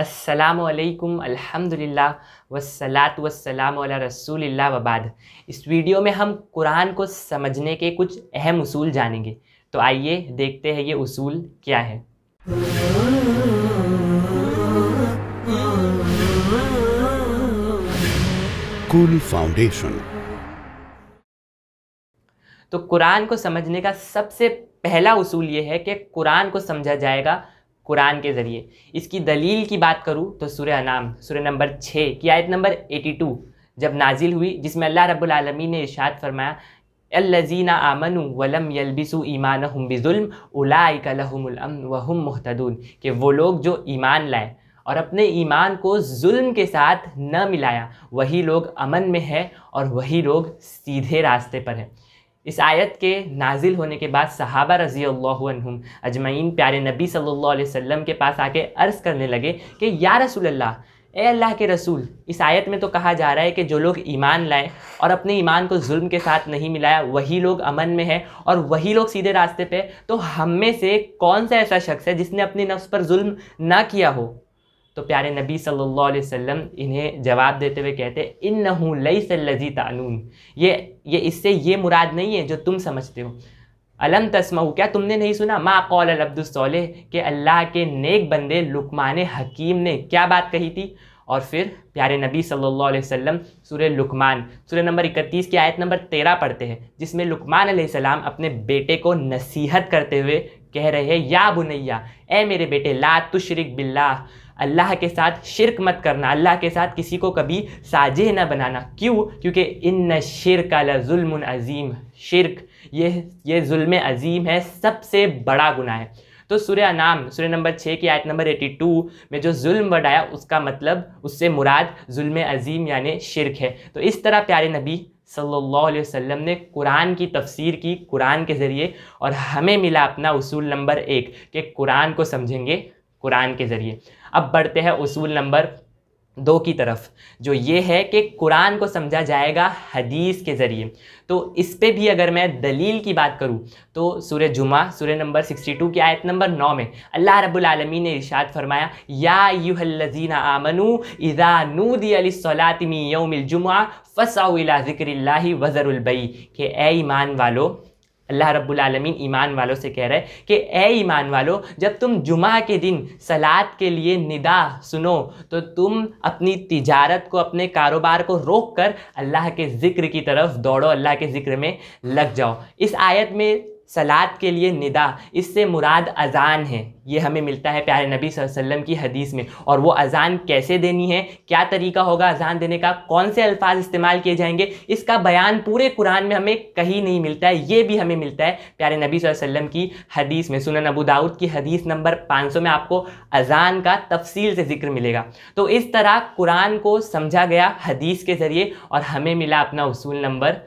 असलकम अल्हम्दुलिल्लाह वसलात वसलाम रसूलिल्लाह वबाद इस वीडियो में हम कुरान को समझने के कुछ अहम उसूल जानेंगे तो आइए देखते हैं ये उसूल क्या है कुल फाउंडेशन तो कुरान को समझने का सबसे पहला उसूल ये है कि कुरान को समझा जाएगा कुरान के ज़रिए इसकी दलील की बात करूँ तो सुर अनाम सुर नंबर छः की आयत नंबर एटी टू जब नाजिल हुई जिसमें अल्लाह रब्लमी ने इशाद फरमाया अल्लजीना आमनु वलम यलबिसु ईमान हम बिजुल्म उलाकमन वहम महतदून के वो लोग जो ईमान लाए और अपने ईमान को जुल्म के साथ न मिलाया वही लोग अमन में है और वही लोग सीधे रास्ते पर हैं इस आयत के नाजिल होने के बाद सहाबा रज़ी अल्लाम अजमैन प्यारे नबी सल्लल्लाहु अलैहि वसल्लम के पास आके अर्ज़ करने लगे कि या रसूल अल्लाह ए अल्लाह के रसूल इस आयत में तो कहा जा रहा है कि जो लोग ईमान लाए और अपने ईमान को जुल्म के साथ नहीं मिलाया वही लोग अमन में है और वही लोग सीधे रास्ते पे तो हम में से कौन सा ऐसा शख्स है जिसने अपने नफ्स पर जुल्म ना किया हो तो प्यारे नबी सल्लल्लाहु अलैहि वसल्लम इन्हें जवाब देते हुए कहते हैं इन नहू लई सल्लजी तानून ये ये इससे ये मुराद नहीं है जो तुम समझते हो अलम तस्मऊ क्या तुमने नहीं सुना माँ कौल अब्दुलसोल के अल्लाह के नेक बंदे लुकमान हकीम ने क्या बात कही थी और फिर प्यारे नबी सल्लल्लाहु अलैहि वसल्लम सूर्य लुकमान सूर्य नंबर 31 की आयत नंबर 13 पढ़ते हैं जिसमें लुकमान सलाम अपने बेटे को नसीहत करते हुए कह रहे हैं या बुनैया ए मेरे बेटे ला तुशरिक बिल्ला अल्लाह के साथ शिरक मत करना अल्लाह के साथ किसी को कभी साझे न बनाना क्यों क्योंकि इन शिर का जुल्म अज़ीम शिरक ये ये जुल्म अज़ीम है सबसे बड़ा गुना है तो सूर्य नाम सूर्य नंबर छः की आयत नंबर एटी टू में जो जुल्म वर्ड आया उसका मतलब उससे मुराद जुल्म अज़ीम यानि शिरक है तो इस तरह प्यारे नबी सल्लल्लाहु अलैहि वसल्लम ने कुरान की तफसीर की कुरान के ज़रिए और हमें मिला अपना उसूल नंबर एक कि कुरान को समझेंगे कुरान के ज़रिए अब बढ़ते हैं उसूल नंबर दो की तरफ जो ये है कि कुरान को समझा जाएगा हदीस के ज़रिए तो इस पे भी अगर मैं दलील की बात करूँ तो सूर्य जुमा सूर्य नंबर 62 की आयत नंबर 9 में अल्लाह रब्बुल आलमीन ने इरशाद फरमाया या यूहल्लजीन आमनु इज़ा नूदी अलिसलातमी यौमिल जुमा फ़साउ इला वज़रुल बई के ए ईमान वालो अल्लाह रब्बुल आलमीन ईमान वालों से कह रहे हैं कि ए ईमान वालों जब तुम जुमा के दिन सलात के लिए निदा सुनो तो तुम अपनी तिजारत को अपने कारोबार को रोक कर अल्लाह के ज़िक्र की तरफ दौड़ो अल्लाह के ज़िक्र में लग जाओ इस आयत में सलात के लिए निदा इससे मुराद अज़ान है ये हमें मिलता है प्यारे नबी वसल्लम की हदीस में और वो अज़ान कैसे देनी है क्या तरीका होगा अज़ान देने का कौन से अल्फाज इस्तेमाल किए जाएंगे इसका बयान पूरे कुरान में हमें कहीं नहीं मिलता है ये भी हमें मिलता है प्यारे नबी वसल्लम की हदीस में सुनन अबू दाऊद की हदीस नंबर पाँच में आपको अज़ान का तफसील से जिक्र मिलेगा तो इस तरह कुरान को समझा गया हदीस के ज़रिए और हमें मिला अपना उसूल नंबर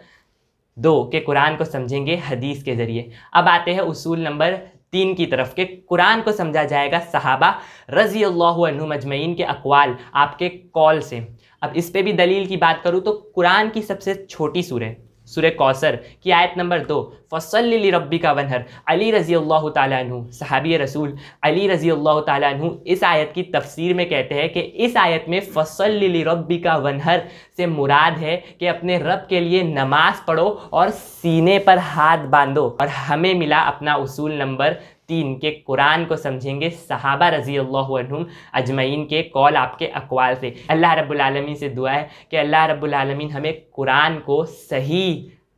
दो के कुरान को समझेंगे हदीस के ज़रिए अब आते हैं उसूल नंबर तीन की तरफ के कुरान को समझा जाएगा सहाबा रज़ी अल्लाजमैन के अकवाल आपके कॉल से अब इस पे भी दलील की बात करूँ तो कुरान की सबसे छोटी सूरह सुर कौसर की आयत नंबर दो फ़सल रब्बी का वनहर अली रज़ी अल्लाह तु सहाबी रसूल अली रज़ी अल्लाह तु इस आयत की तफसीर में कहते हैं कि इस आयत में फ़सल रब्बी का वनहर से मुराद है कि अपने रब के लिए नमाज़ पढ़ो और सीने पर हाथ बांधो और हमें मिला अपना उसूल नंबर तीन के कुरान को समझेंगे सहाबा रज़ी अल्लाम अजमैन के कौल आपके अकवाल से अल्लाह रब्लमी से दुआ है कि अल्लाह रब्लमिन हमें कुरान को सही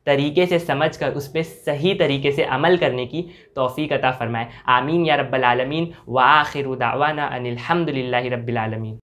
तरीके से समझ कर उस पर सही तरीके से अमल करने की तोफ़ी अता फ़रमाए आमीन या रब्बालमीन व आखिर उदावाना अनिलहमदिल्ला रबालमीन